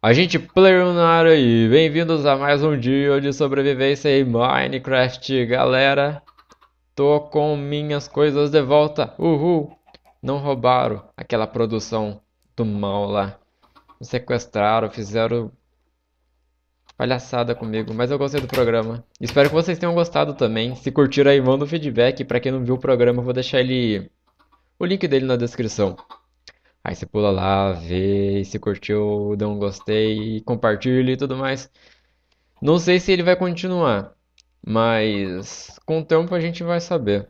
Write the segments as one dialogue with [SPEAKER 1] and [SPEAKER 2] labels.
[SPEAKER 1] A gente Player aí, bem-vindos a mais um dia de sobrevivência em Minecraft, galera. Tô com minhas coisas de volta, uhul. Não roubaram aquela produção do mal lá. Me sequestraram, fizeram palhaçada comigo, mas eu gostei do programa. Espero que vocês tenham gostado também. Se curtiram aí, manda um feedback. Para quem não viu o programa, eu vou deixar ele o link dele na descrição. Aí você pula lá, vê, se curtiu, dá um gostei, compartilha e tudo mais. Não sei se ele vai continuar, mas com o tempo a gente vai saber.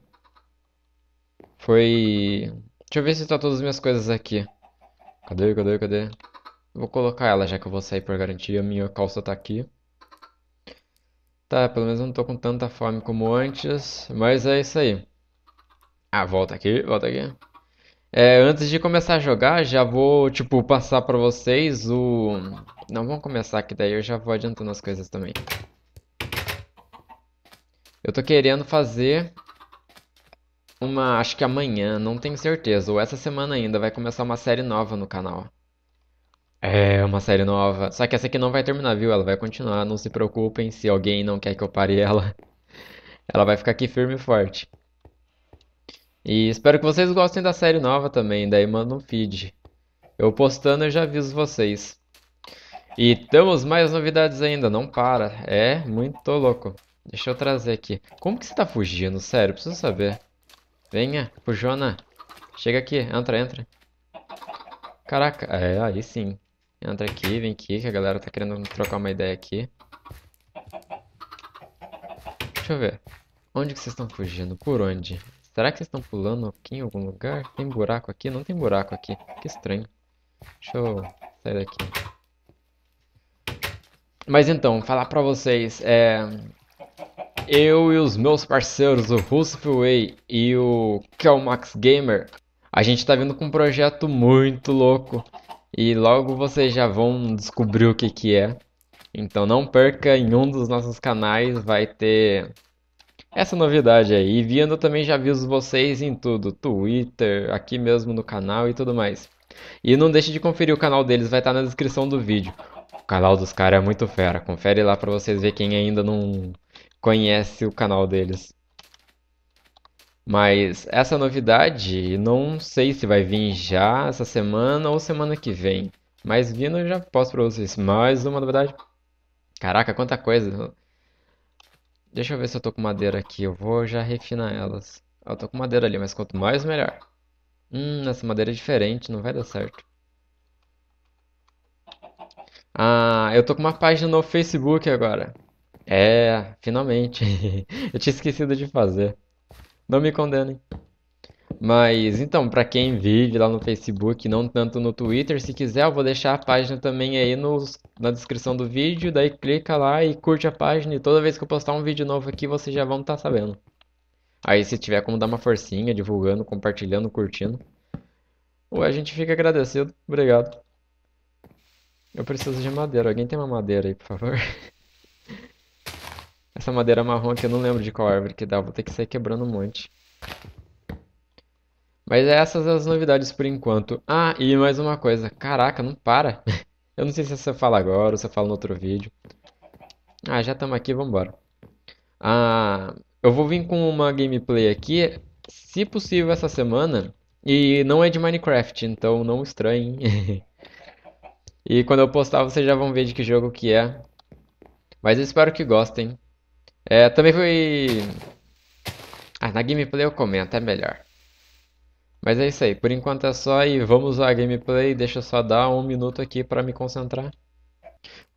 [SPEAKER 1] Foi. Deixa eu ver se tá todas as minhas coisas aqui. Cadê, cadê, cadê? Vou colocar ela, já que eu vou sair por garantia. Minha calça tá aqui. Tá, pelo menos eu não tô com tanta fome como antes. Mas é isso aí. Ah, volta aqui, volta aqui. É, antes de começar a jogar, já vou, tipo, passar pra vocês o... Não, vamos começar aqui, daí eu já vou adiantando as coisas também. Eu tô querendo fazer uma, acho que amanhã, não tenho certeza, ou essa semana ainda, vai começar uma série nova no canal. É uma série nova. Só que essa aqui não vai terminar, viu? Ela vai continuar, não se preocupem. Se alguém não quer que eu pare ela, ela vai ficar aqui firme e forte. E espero que vocês gostem da série nova também, daí manda um feed. Eu postando eu já aviso vocês. E temos mais novidades ainda, não para. É muito louco. Deixa eu trazer aqui. Como que você tá fugindo? Sério, preciso saber. Venha, fujona. Chega aqui, entra, entra. Caraca, é, aí sim. Entra aqui, vem aqui, que a galera tá querendo trocar uma ideia aqui. Deixa eu ver. Onde que vocês estão fugindo? Por onde? Será que vocês estão pulando aqui em algum lugar? Tem buraco aqui? Não tem buraco aqui. Que estranho. Deixa eu sair daqui. Mas então, falar pra vocês, é... Eu e os meus parceiros, o Russell Way e o Kelmax Gamer, a gente tá vindo com um projeto muito louco e logo vocês já vão descobrir o que, que é. Então não perca, em um dos nossos canais vai ter essa novidade aí. E vindo eu também já aviso vocês em tudo, Twitter, aqui mesmo no canal e tudo mais. E não deixe de conferir o canal deles, vai estar tá na descrição do vídeo. O canal dos caras é muito fera, confere lá pra vocês ver quem ainda não conhece o canal deles. Mas essa novidade, não sei se vai vir já essa semana ou semana que vem. Mas vindo, eu já posso para vocês mais uma novidade. Caraca, quanta coisa. Deixa eu ver se eu tô com madeira aqui. Eu vou já refinar elas. Ah, eu tô com madeira ali, mas quanto mais, melhor. Hum, essa madeira é diferente, não vai dar certo. Ah, eu tô com uma página no Facebook agora. É, finalmente. eu tinha esquecido de fazer. Não me condenem. Mas então, para quem vive lá no Facebook, não tanto no Twitter, se quiser, eu vou deixar a página também aí no, na descrição do vídeo. Daí clica lá e curte a página. E toda vez que eu postar um vídeo novo aqui, vocês já vão estar tá sabendo. Aí, se tiver como dar uma forcinha, divulgando, compartilhando, curtindo. Ou a gente fica agradecido. Obrigado. Eu preciso de madeira. Alguém tem uma madeira aí, por favor? Essa madeira marrom aqui eu não lembro de qual árvore que dá, vou ter que sair quebrando um monte. Mas essas as novidades por enquanto. Ah, e mais uma coisa. Caraca, não para. Eu não sei se você fala agora ou se eu falo no outro vídeo. Ah, já estamos aqui, vambora. Ah, eu vou vir com uma gameplay aqui, se possível essa semana. E não é de Minecraft, então não estranhe. e quando eu postar vocês já vão ver de que jogo que é. Mas eu espero que gostem. É, também foi... Ah, na gameplay eu comento, é melhor. Mas é isso aí, por enquanto é só e vamos à gameplay. Deixa eu só dar um minuto aqui para me concentrar.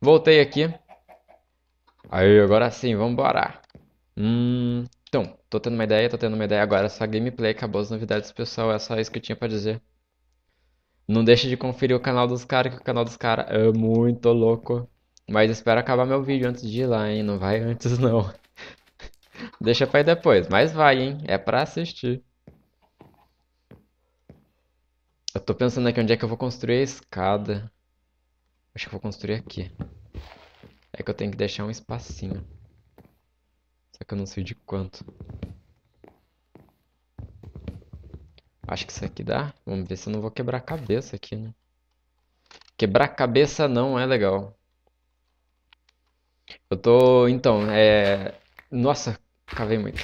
[SPEAKER 1] Voltei aqui. Aí, agora sim, vambora. Hum, então, tô tendo uma ideia, tô tendo uma ideia agora. Essa gameplay acabou as novidades, pessoal. É só isso que eu tinha pra dizer. Não deixe de conferir o canal dos caras, que o canal dos caras é muito louco. Mas espero acabar meu vídeo antes de ir lá, hein? Não vai antes, não. Deixa pra ir depois. Mas vai, hein? É pra assistir. Eu tô pensando aqui onde é que eu vou construir a escada. Acho que eu vou construir aqui. É que eu tenho que deixar um espacinho. Só que eu não sei de quanto. Acho que isso aqui dá. Vamos ver se eu não vou quebrar a cabeça aqui, né? Quebrar a cabeça não é legal. Eu tô. Então, é. Nossa, cavei muito.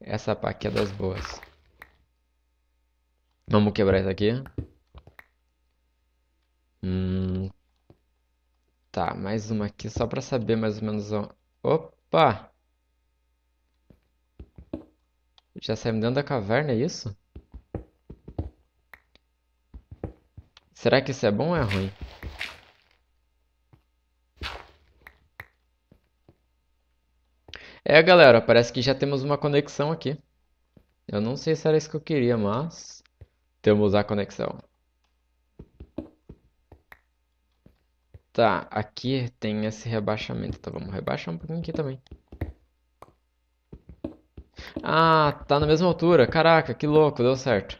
[SPEAKER 1] Essa pá aqui é das boas. Vamos quebrar isso aqui. Hum. Tá, mais uma aqui só pra saber mais ou menos. Opa! Já saímos dentro da caverna, é isso? Será que isso é bom ou é ruim? É, galera, parece que já temos uma conexão aqui. Eu não sei se era isso que eu queria, mas temos a conexão. Tá, aqui tem esse rebaixamento. Então vamos rebaixar um pouquinho aqui também. Ah, tá na mesma altura. Caraca, que louco, deu certo.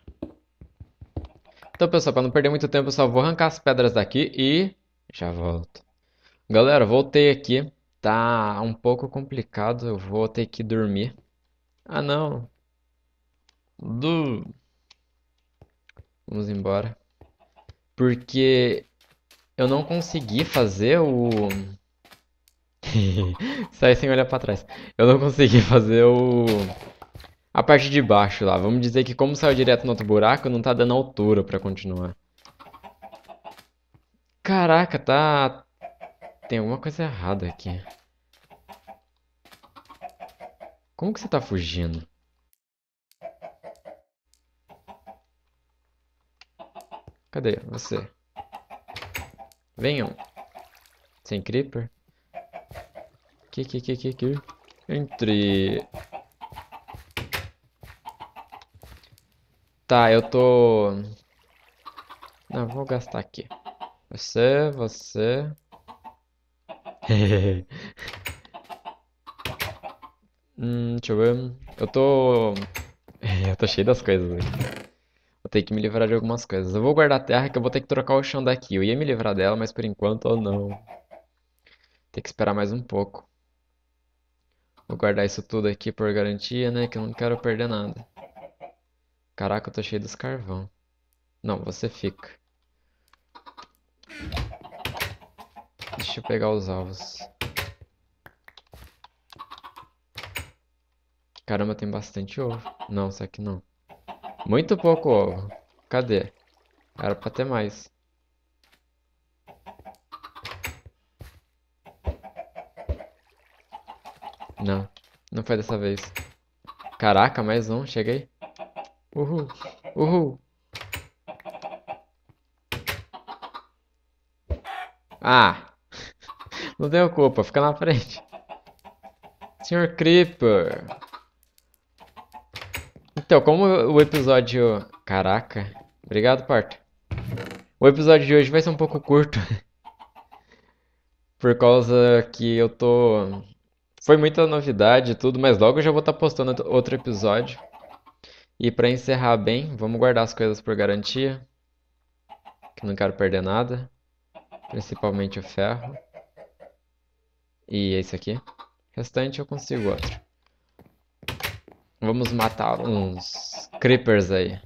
[SPEAKER 1] Então, pessoal, para não perder muito tempo, eu só vou arrancar as pedras daqui e já volto. Galera, voltei aqui. Tá um pouco complicado, eu vou ter que dormir. Ah, não. Du. Vamos embora. Porque eu não consegui fazer o. Sai sem olhar para trás. Eu não consegui fazer o. A parte de baixo lá. Vamos dizer que, como saiu direto no outro buraco, não tá dando altura para continuar. Caraca, tá tem alguma coisa errada aqui. Como que você tá fugindo? Cadê você? Venham. Sem creeper? Que, que, que, que, que? Entre... Tá, eu tô... Não, vou gastar aqui. Você, você... hum, deixa eu ver. Eu tô. É, eu tô cheio das coisas Vou ter que me livrar de algumas coisas. Eu vou guardar a terra que eu vou ter que trocar o chão daqui. Eu ia me livrar dela, mas por enquanto ou não. Tem que esperar mais um pouco. Vou guardar isso tudo aqui por garantia, né? Que eu não quero perder nada. Caraca, eu tô cheio dos carvão. Não, você fica. Deixa eu pegar os ovos. Caramba, tem bastante ovo. Não, isso que não. Muito pouco ovo. Cadê? Era pra ter mais. Não, não foi dessa vez. Caraca, mais um, cheguei. Uhul, uhul. Ah, não tenho culpa, fica na frente. Senhor Creeper. Então, como o episódio... Caraca. Obrigado, Parto. O episódio de hoje vai ser um pouco curto. por causa que eu tô... Foi muita novidade e tudo, mas logo eu já vou estar tá postando outro episódio. E para encerrar bem, vamos guardar as coisas por garantia. Que não quero perder nada. Principalmente o ferro. E esse aqui. Restante eu consigo outro. Vamos matar uns creepers aí.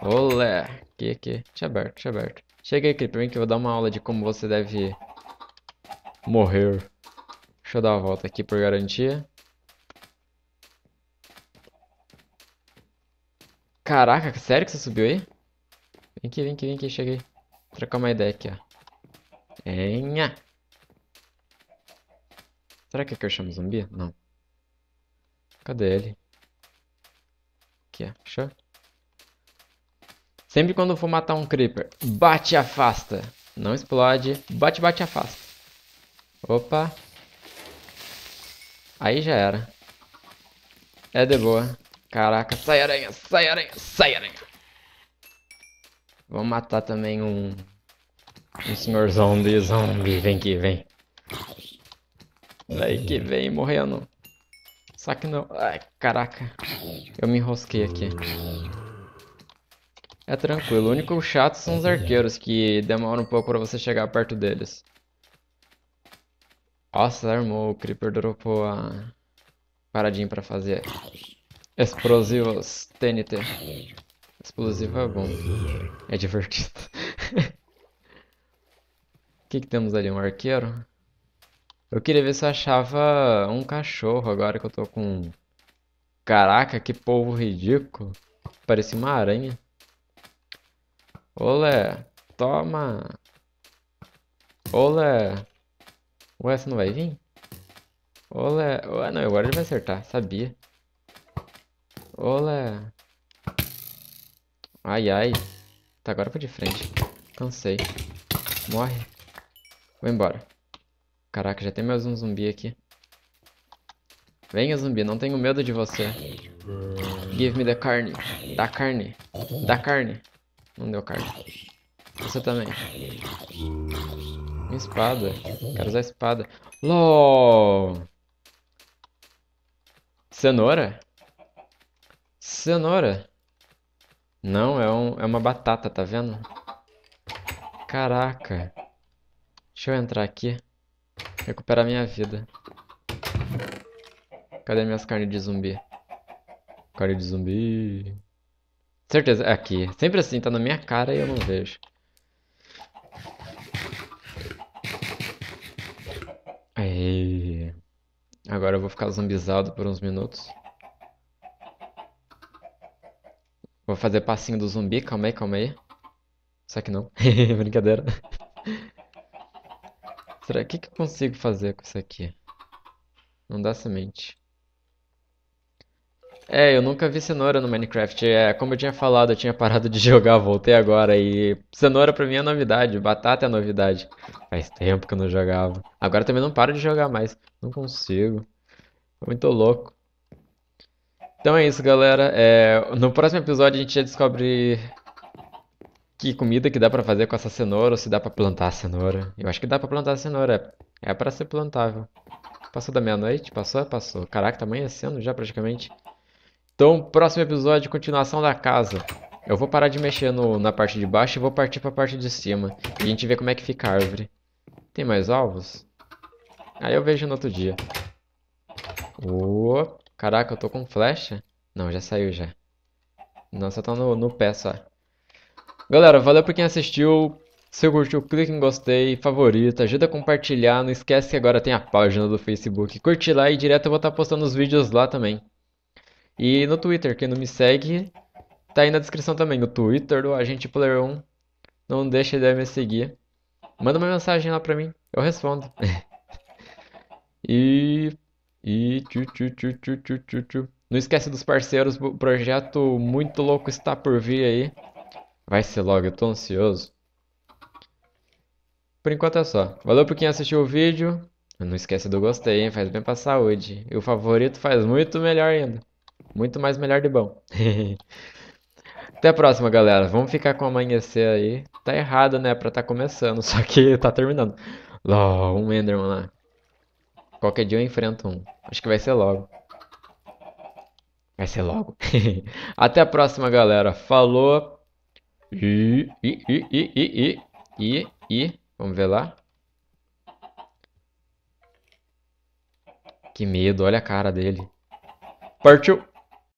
[SPEAKER 1] Olé! Aqui, aqui. Deixa aberto, deixa aberto. Chega aí, creeper, vem que eu vou dar uma aula de como você deve morrer. Deixa eu dar uma volta aqui por garantia. Caraca, sério que você subiu aí? Vem aqui, vem aqui, vem aqui, cheguei. Vou trocar uma ideia aqui, ó. Enha. Será que aqui é eu chamo é zumbi? Não. Cadê ele? Aqui, achou? Sempre quando for matar um creeper, bate e afasta. Não explode. Bate, bate e afasta. Opa. Aí já era. É de boa. Caraca, sai aranha, sai aranha, sai aranha. Vamos matar também um... Um senhorzão de zombie. Vem aqui, vem. Daí que uhum. vem morrendo. Só que não. Ai, caraca. Eu me enrosquei aqui. É tranquilo. O único chato são os arqueiros, que demoram um pouco pra você chegar perto deles. Nossa, armou. O Creeper dropou a... Paradinha pra fazer. Explosivos TNT. Explosivo é bom. É divertido. O que, que temos ali? Um arqueiro? Eu queria ver se eu achava um cachorro agora que eu tô com... Caraca, que povo ridículo. Parecia uma aranha. Olé, toma. Olé. Ué, você não vai vir? Olé. Ué, não, agora ele vai acertar, sabia. Olé. Ai, ai. Tá, agora pra de frente. Cansei. Morre. Vou embora. Caraca, já tem mais um zumbi aqui. Venha, zumbi, não tenho medo de você. Give me the carne. Dá carne. Dá carne. Não deu carne. Você também. Minha espada. Quero usar a espada. LOL! Cenoura? Cenoura? Não, é, um, é uma batata, tá vendo? Caraca. Deixa eu entrar aqui. Recuperar minha vida. Cadê minhas carnes de zumbi? Carne de zumbi. Certeza, é aqui. Sempre assim, tá na minha cara e eu não vejo. Aí. Agora eu vou ficar zumbizado por uns minutos. Vou fazer passinho do zumbi, calma aí, calma aí. Só que não. Brincadeira. Será que que eu consigo fazer com isso aqui? Não dá semente. É, eu nunca vi cenoura no Minecraft. É, como eu tinha falado, eu tinha parado de jogar, voltei agora e cenoura pra mim é novidade, batata é novidade. Faz tempo que eu não jogava. Agora também não paro de jogar mais, não consigo. Muito louco. Então é isso, galera. É, no próximo episódio a gente já descobre que comida que dá para fazer com essa cenoura ou se dá para plantar a cenoura. Eu acho que dá para plantar a cenoura, é, é para ser plantável. Passou da meia-noite? Passou? Passou. Caraca, tá amanhecendo já praticamente. Então, próximo episódio, continuação da casa. Eu vou parar de mexer no, na parte de baixo e vou partir para a parte de cima. E a gente vê como é que fica a árvore. Tem mais alvos? Aí eu vejo no outro dia. Oh, caraca, eu tô com flecha? Não, já saiu já. Não, só tá no, no pé só. Galera, valeu por quem assistiu. Se curtiu, clique em gostei, favorita, ajuda a compartilhar. Não esquece que agora tem a página do Facebook. Curte lá e direto eu vou estar postando os vídeos lá também. E no Twitter, quem não me segue, tá aí na descrição também. O Twitter do Agente Player 1. Não deixe de me seguir. Manda uma mensagem lá pra mim, eu respondo. e. E. Tchu, tchu, tchu, tchu, tchu, tchu. Não esquece dos parceiros, o projeto muito louco está por vir aí. Vai ser logo, eu tô ansioso. Por enquanto é só. Valeu por quem assistiu o vídeo. Não esquece do gostei, hein? Faz bem pra saúde. E o favorito faz muito melhor ainda. Muito mais melhor de bom. Até a próxima, galera. Vamos ficar com o amanhecer aí. Tá errado, né? Pra tá começando, só que tá terminando. Lá, um Enderman lá. Qualquer dia eu enfrento um. Acho que vai ser logo. Vai ser logo. Até a próxima, galera. Falou. E, e, e, e, e, e, e, vamos ver lá. Que medo, olha a cara dele. Partiu.